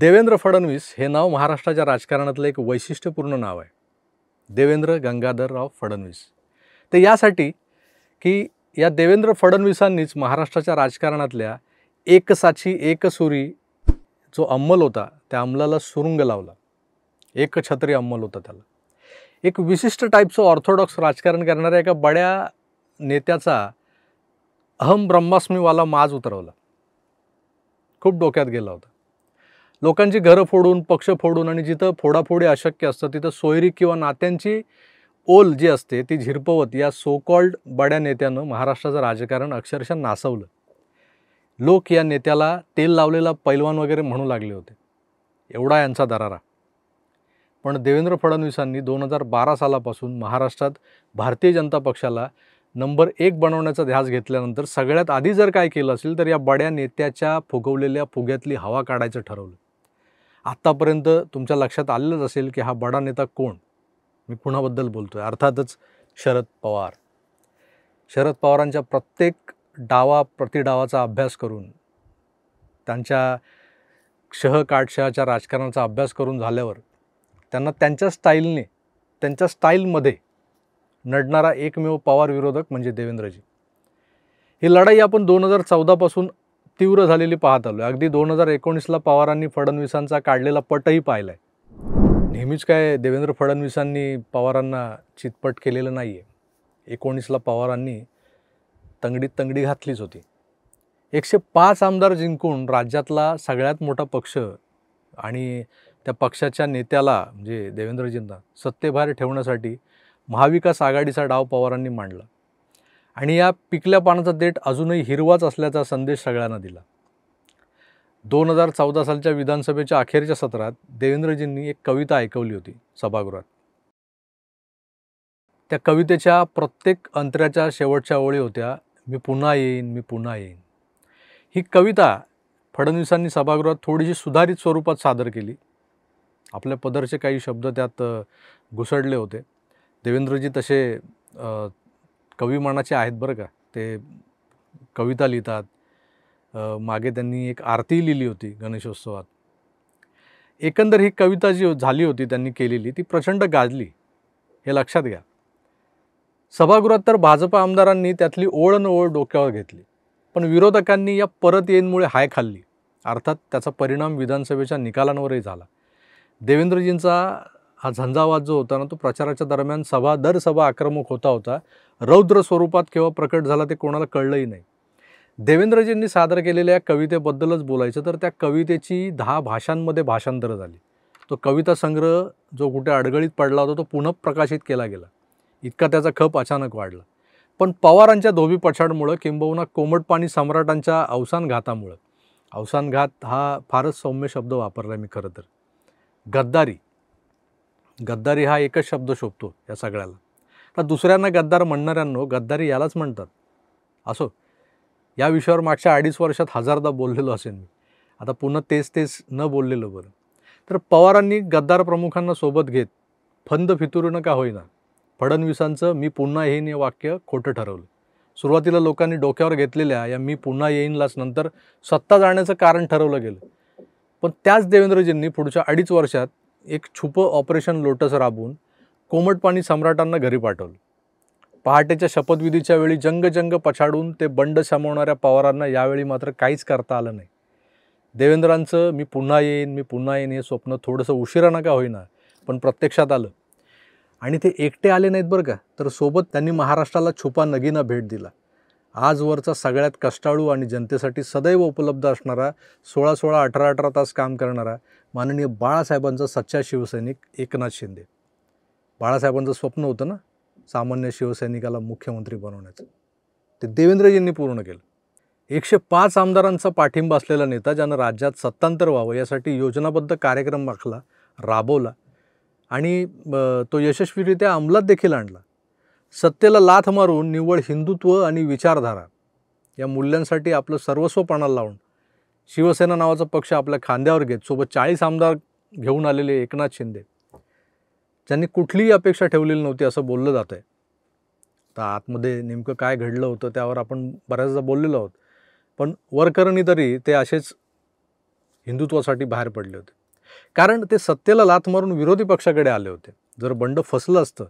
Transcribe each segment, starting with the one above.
देवेंद्र फडणवीस हे नाव महाराष्ट्राच्या राजकारणातलं एक वैशिष्ट्यपूर्ण नाव आहे देवेंद्र गंगाधरराव फडणवीस ते यासाठी की या देवेंद्र फडणवीसांनीच महाराष्ट्राच्या राजकारणातल्या एकसाची एकसुरी जो अंमल होता त्या अंमलाला सुरुंग लावला एक छत्री अंमल होता त्याला एक विशिष्ट टाईपचं ऑर्थोडॉक्स राजकारण करणाऱ्या एका बड्या नेत्याचा अहम ब्रह्मास्मीवाला माज उतरवला खूप डोक्यात गेला होता लोकांची घरं फोडून पक्ष फोडून आणि जिथं फोडाफोडी अशक्य असतं तिथं सोयरी किंवा नात्यांची ओल जी असते ती झिरपवत या सोकॉल्ड बड्या नेत्यानं महाराष्ट्राचं राजकारण अक्षरशः नासवलं लोक या नेत्याला तेल लावलेला पैलवान वगैरे म्हणू लागले होते एवढा यांचा दरारा पण देवेंद्र फडणवीसांनी दोन हजार बारा सालापासून महाराष्ट्रात भारतीय जनता पक्षाला नंबर एक बनवण्याचा ध्यास घेतल्यानंतर सगळ्यात आधी जर काय केलं असेल तर या बड्या नेत्याच्या फुगवलेल्या फुग्यातली हवा काढायचं ठरवलं आत्तापर्यंत तुमच्या लक्षात आलेलंच असेल की हा बडा नेता कोण मी कुणाबद्दल बोलतो आहे अर्थातच शरद पवार शरद पवारांच्या प्रत्येक डावा प्रतिडावाचा अभ्यास करून त्यांच्या काटशहाच्या राजकारणाचा अभ्यास करून झाल्यावर त्यांना त्यांच्या स्टाईलने त्यांच्या स्टाईलमध्ये नडणारा एकमेव पवार विरोधक म्हणजे देवेंद्रजी ही लढाई आपण दोन हजार चौदापासून तीव्र झालेली पाहत आलो अगदी दोन हजार एकोणीसला पवारांनी फडणवीसांचा काढलेला पटही पाहिला आहे नेहमीच काय देवेंद्र फडणवीसांनी पवारांना चितपट केलेलं नाही आहे एकोणीसला पवारांनी तंगडीत तंगडी घातलीच होती एकशे पाच आमदार जिंकून राज्यातला सगळ्यात मोठा पक्ष आणि त्या पक्षाच्या नेत्याला म्हणजे देवेंद्रजींना सत्तेबाहेर ठेवण्यासाठी महाविकास आघाडीचा डाव पवारांनी मांडला आणि या पिकल्या पानाचा देठ अजूनही हिरवाच असल्याचा संदेश सगळ्यांना दिला दोन हजार चौदा सालच्या विधानसभेच्या अखेरच्या सत्रात देवेंद्रजींनी एक कविता ऐकवली होती सभागृहात त्या कवितेच्या प्रत्येक अंतराच्या शेवटच्या ओळी होत्या मी पुन्हा येईन मी पुन्हा येईन ही कविता फडणवीसांनी सभागृहात थोडीशी सुधारित स्वरूपात सादर केली आपल्या पदरचे काही शब्द त्यात घुसडले होते देवेंद्रजी तसे कवी मनाचे आहेत बरं का ते कविता लिहितात मागे त्यांनी एक आरती लिहिली होती गणेशोत्सवात एकंदर ही कविता जी झाली होती त्यांनी केलेली ती प्रचंड गाजली हे लक्षात घ्या सभागृहात तर भाजपा आमदारांनी त्यातली ओळ न ओळ डोक्यावर घेतली पण विरोधकांनी या परत येईनमुळे हाय खाल्ली अर्थात त्याचा परिणाम विधानसभेच्या निकालांवरही झाला देवेंद्रजींचा हा झंझावाद जो होता ना तो प्रचाराच्या दरम्यान सभा दर सभा आक्रमक होता होता रौद्र स्वरूपात केव्हा प्रकट झाला ते कोणाला कळलंही नाही देवेंद्रजींनी सादर केलेल्या कवितेबद्दलच बोलायचं तर त्या कवितेची दहा भाषांमध्ये भाषांतरं झाली तो कविता संग्रह जो कुठे अडगळीत पडला होता तो पुनः प्रकाशित केला गेला इतका त्याचा खप अचानक वाढला पण पवारांच्या धोबी पछाडमुळं किंबहुना कोमटपाणी सम्राटांच्या अवसानघातामुळं अवसानघात हा फारच सौम्य शब्द वापरला मी खरं तर गद्दारी गद्दारी हा एकच शब्द शोभतो या सगळ्याला तर दुसऱ्यांना गद्दार म्हणणाऱ्यांनो गद्दारी यालाच म्हणतात असो या विषयावर मागच्या अडीच वर्षात हजारदा बोललेलो असेन मी आता पुन्हा तेच तेच न बोललेलं बरं तर पवारांनी गद्दार प्रमुखांना सोबत घेत फंद फितुरणं का होईना फडणवीसांचं मी पुन्हा येईन हे वाक्य खोटं ठरवलं सुरुवातीला लोकांनी डोक्यावर घेतलेल्या या मी पुन्हा येईनलाच नंतर सत्ता जाण्याचं कारण ठरवलं गेलं पण त्याच देवेंद्रजींनी पुढच्या अडीच वर्षात एक छुपं ऑपरेशन लोटस राबवून कोमट पाणी सम्राटांना घरी पाठवलं पहाटेच्या शपथविधीच्या वेळी जंगजंग पछाडून ते बंड सामावणाऱ्या पवारांना यावेळी मात्र काहीच करता आलं नाही देवेंद्रांचं मी पुन्हा येईन मी पुन्हा येईन हे स्वप्न थोडंसं उशिरा का होईना पण प्रत्यक्षात आलं आणि ते एकटे आले नाहीत बरं का तर सोबत त्यांनी महाराष्ट्राला छुपा नगीना भेट दिला आजवरचा सगळ्यात कष्टाळू आणि जनतेसाठी सदैव उपलब्ध असणारा सोळा सोळा अठरा अठरा तास काम करणारा माननीय बाळासाहेबांचा सच्चा शिवसैनिक एकनाथ शिंदे बाळासाहेबांचं स्वप्न होतं ना सामान्य शिवसैनिकाला मुख्यमंत्री बनवण्याचं ते देवेंद्रजींनी पूर्ण केलं एकशे पाच आमदारांचा पाठिंबा असलेला नेता ज्यानं राज्यात सत्तांतर व्हावं यासाठी योजनाबद्ध कार्यक्रम आखला राबवला आणि तो यशस्वीरित्या अंमलात देखील आणला सत्तेला लाथ मारून निव्वळ हिंदुत्व आणि विचारधारा या मूल्यांसाठी आपलं सर्वस्व लावून शिवसेना नावाचा पक्ष आपल्या खांद्यावर घेत सोबत चाळीस आमदार घेऊन आलेले एकनाथ शिंदे ज्यांनी कुठलीही अपेक्षा ठेवलेली नव्हती असं बोललं जातं आहे तर आतमध्ये नेमकं काय घडलं होतं त्यावर आपण बऱ्याचदा बोललेलो आहोत पण वरकरणी तरी ते असेच हिंदुत्वासाठी बाहेर पडले होते कारण ते सत्तेला लाथ मारून विरोधी पक्षाकडे आले होते जर बंड फसलं असतं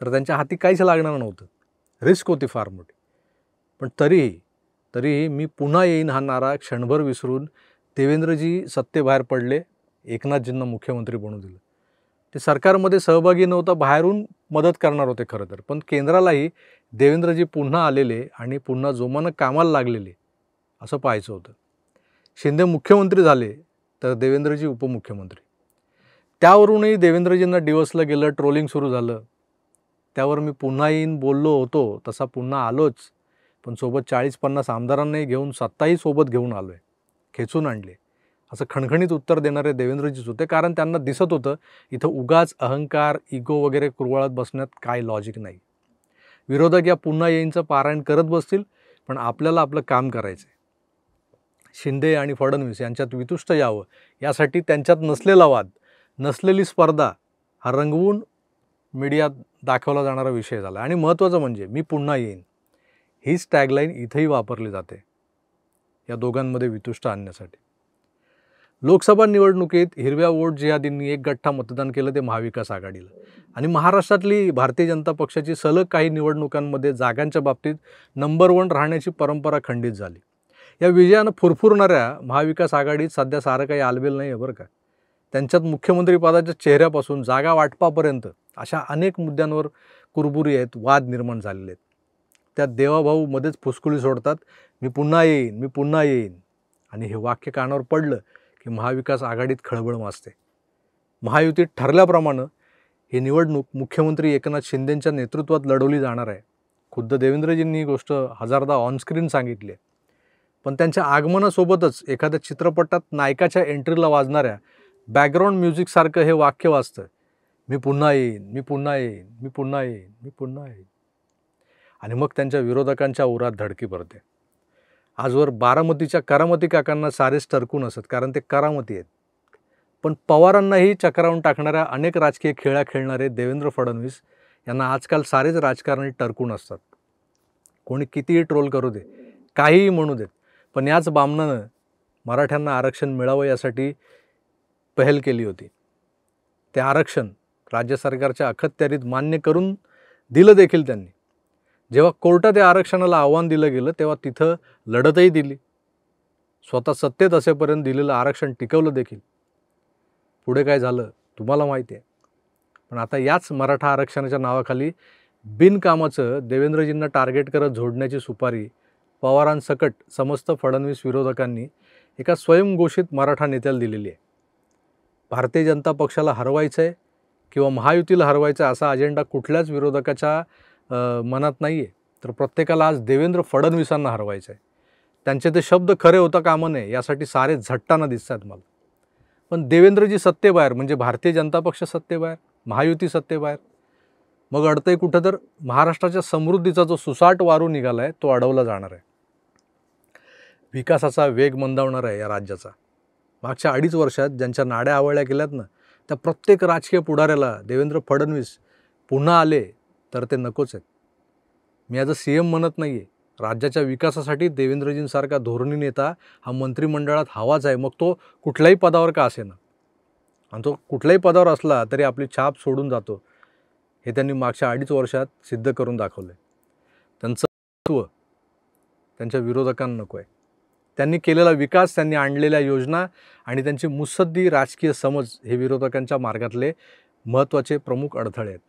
तर त्यांच्या हाती काहीच लागणार नव्हतं रिस्क होती फार मोठी पण तरीही तरीही मी पुन्हा येईन हा नारा क्षणभर विसरून देवेंद्रजी सत्तेबाहेर पडले एकनाथजींना मुख्यमंत्री बनू दिलं ते सरकारमध्ये सहभागी नव्हता बाहेरून मदत करणार होते खरं तर पण केंद्रालाही देवेंद्रजी पुन्हा आलेले आणि पुन्हा जोमानं कामाला लागलेले असं पाहायचं होतं शिंदे मुख्यमंत्री झाले तर देवेंद्रजी उपमुख्यमंत्री त्यावरूनही देवेंद्रजींना डिवसलं गेलं ट्रोलिंग सुरू झालं त्यावर मी पुन्हा येईन बोललो होतो तसा पुन्हा आलोच पण सोबत चाळीस पन्नास आमदारांनाही घेऊन सत्ताही सोबत घेऊन आलो आहे खेचून आणले असं खणखणीत उत्तर देणारे देवेंद्रजीच होते कारण त्यांना दिसत होतं इथं उगाच अहंकार इगो वगैरे कुरवाळत बसण्यात काय लॉजिक नाही विरोधक या पुन्हा येईंचं पारायण करत बसतील पण आपल्याला आपलं काम करायचं शिंदे आणि फडणवीस यांच्यात वितुष्ट यावं यासाठी त्यांच्यात नसलेला वाद नसलेली स्पर्धा हा रंगवून मीडियात दाखवला जाणारा विषय झाला आणि महत्त्वाचं म्हणजे मी पुन्हा येईन हीच टॅगलाईन इथंही वापरली जाते या दोघांमध्ये वितुष्ट आणण्यासाठी लोकसभा निवडणुकीत हिरव्या वोट जिहादींनी एक गठ्ठा मतदान केलं ते महाविकास आघाडीला आणि महाराष्ट्रातली भारतीय जनता पक्षाची सलग काही निवडणुकांमध्ये जागांच्या बाबतीत नंबर वन राहण्याची परंपरा खंडित झाली या विजयानं फुरफुरणाऱ्या महाविकास आघाडीत सध्या सारं काही आलबेल नाही आहे बरं का त्यांच्यात मुख्यमंत्रीपदाच्या चेहऱ्यापासून जागा वाटपापर्यंत अशा अनेक मुद्द्यांवर कुरबुरी आहेत वाद निर्माण झालेले आहेत त्यात देवाभाऊ मध्येच फुसकुली सोडतात मी पुन्हा येईन मी पुन्हा येईन आणि हे वाक्य कानावर पडलं की महाविकास आघाडीत खळबळ माजते महायुतीत ठरल्याप्रमाणे ही निवडणूक मुख्यमंत्री एकनाथ शिंदेंच्या नेतृत्वात लढवली जाणार आहे खुद्द देवेंद्रजींनी ही गोष्ट हजारदा ऑनस्क्रीन सांगितली पण त्यांच्या आगमनासोबतच एखाद्या चित्रपटात नायकाच्या एंट्रीला वाजणाऱ्या बॅकग्राऊंड म्युझिकसारखं हे वाक्य वाचतं मी पुन्हा येईन मी पुन्हा येईन मी पुन्हा येईन मी पुन्हा येईन आणि मग त्यांच्या विरोधकांच्या उरात धडकी भरते आजवर बारामतीच्या करामती काकांना सारेच टरकून असत कारण ते करामती आहेत पण पवारांनाही चक्रावून टाकणाऱ्या अनेक राजकीय खेळ्या खेळणारे देवेंद्र फडणवीस यांना आजकाल सारेच राजकारणी टरकून असतात कोणी कितीही ट्रोल करू दे काहीही म्हणू देत पण याच बामणानं मराठ्यांना आरक्षण मिळावं यासाठी पहल केली होती ते आरक्षण राज्य सरकारच्या अखत्यारीत मान्य करून दिलं देखील त्यांनी जेव्हा कोर्टात या आरक्षणाला आव्हान दिलं गेलं तेव्हा तिथं लढतही दिली स्वतः सत्तेत असेपर्यंत दिलेलं आरक्षण टिकवलं देखील पुढे काय झालं तुम्हाला माहिती आहे पण आता याच मराठा आरक्षणाच्या नावाखाली बिनकामाचं देवेंद्रजींना टार्गेट करत झोडण्याची सुपारी पवारांसकट समस्त फडणवीस विरोधकांनी एका स्वयंघोषित मराठा नेत्याला दिलेली आहे भारतीय जनता पक्षाला हरवायचं आहे किंवा महायुतीला हरवायचं असा अजेंडा कुठल्याच विरोधकाच्या मनात नाही आहे तर प्रत्येकाला आज देवेंद्र फडणवीसांना हरवायचं आहे त्यांचे ते शब्द खरे होता कामं नये यासाठी सारे झट्टाना दिसतात मला पण देवेंद्रजी सत्तेबाहेर म्हणजे भारतीय जनता पक्ष सत्तेबाहेर महायुती सत्तेबाहेर मग अडतंय कुठं तर महाराष्ट्राच्या समृद्धीचा जो सुसाट वारू निघाला आहे तो अडवला जाणार आहे विकासाचा वेग मंदावणार आहे या राज्याचा मागच्या अडीच वर्षात ज्यांच्या नाड्या आवळल्या गेल्यात ना त्या प्रत्येक राजकीय पुढाऱ्याला देवेंद्र फडणवीस पुन्हा आले तर ते नकोच आहेत मी आज अ सी एम म्हणत नाही आहे राज्याच्या विकासासाठी देवेंद्रजींसारखा धोरणी नेता हा मंत्रिमंडळात हवाच आहे मग तो कुठल्याही पदावर का असेना आणि तो कुठल्याही पदावर असला तरी आपली छाप सोडून जातो हे त्यांनी मागच्या अडीच वर्षात सिद्ध करून दाखवलं त्यांचं महत्त्व त्यांच्या विरोधकांना नको आहे त्यांनी केलेला विकास त्यांनी आणलेल्या योजना आणि त्यांची मुसद्दी राजकीय समज हे विरोधकांच्या मार्गातले महत्त्वाचे प्रमुख अडथळे आहेत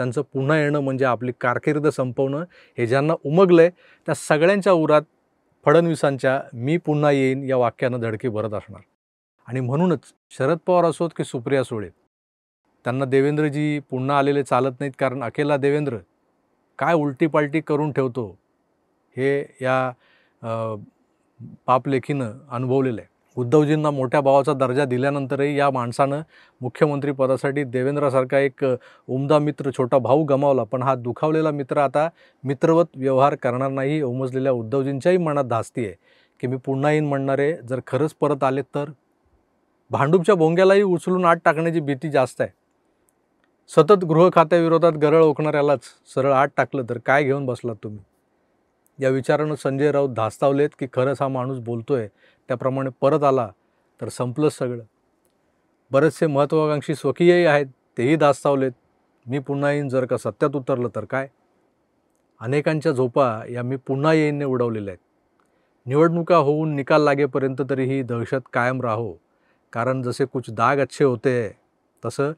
त्यांचं पुन्हा येणं म्हणजे आपली कारकिर्द संपवणं हे ज्यांना उमगलं आहे त्या सगळ्यांच्या उरात फडणवीसांच्या मी पुन्हा येईन या वाक्यानं धडकी भरत असणार आणि म्हणूनच शरद पवार असोत की सुप्रिया सुळे त्यांना देवेंद्रजी पुन्हा आलेले चालत नाहीत कारण अकेला देवेंद्र काय उलटीपालटी करून ठेवतो हे या पापलेखीनं अनुभवलेलं आहे उद्धवजींना मोठ्या भावाचा दर्जा दिल्यानंतरही या माणसानं मुख्यमंत्री पदासाठी देवेंद्रासारखा एक उमदा मित्र छोटा भाऊ गमावला पण हा दुखावलेला मित्र आता मित्रवत व्यवहार करणार नाही उमजलेल्या उद्धवजींच्याही मनात धास्ती आहे की मी पुन्हा येईन म्हणणारे जर खरंच परत आले तर भांडूपच्या भोंग्यालाही उचलून आत टाकण्याची भीती जास्त आहे सतत गृह खात्याविरोधात गरळ ओकणाऱ्यालाच सरळ आत टाकलं तर काय घेऊन बसलात तुम्ही या विचारानं संजय राऊत धास्तावलेत की खरंच हा माणूस बोलतोय त्याप्रमाणे परत आला तर संपलंच सगळं बरेचसे महत्त्वाकांक्षी स्वकीयही आहेत तेही दास्तावलेत मी पुन्हा येईन जर का सत्यात उतरलं तर काय अनेकांच्या झोपा या मी पुन्हा येईनने उडवलेल्या आहेत निवडणुका होऊन निकाल लागेपर्यंत तरी ही दहशत कायम राहो कारण जसे कुछ दाग अच्छे होते तसं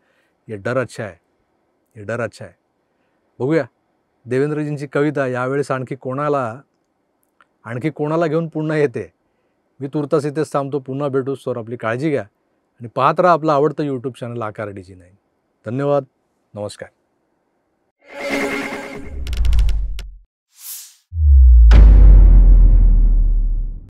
हे डर अच्छा आहे हे डर अच्छा आहे बघूया देवेंद्रजींची कविता यावेळेस आणखी कोणाला आणखी कोणाला घेऊन पुन्हा येते मी तुर्तास इथेच थांबतो पुन्हा भेटू सर आपली काळजी घ्या आणि पाहत राहा आपलं आवडतं यूट्यूब चॅनल जी नाही धन्यवाद नमस्कार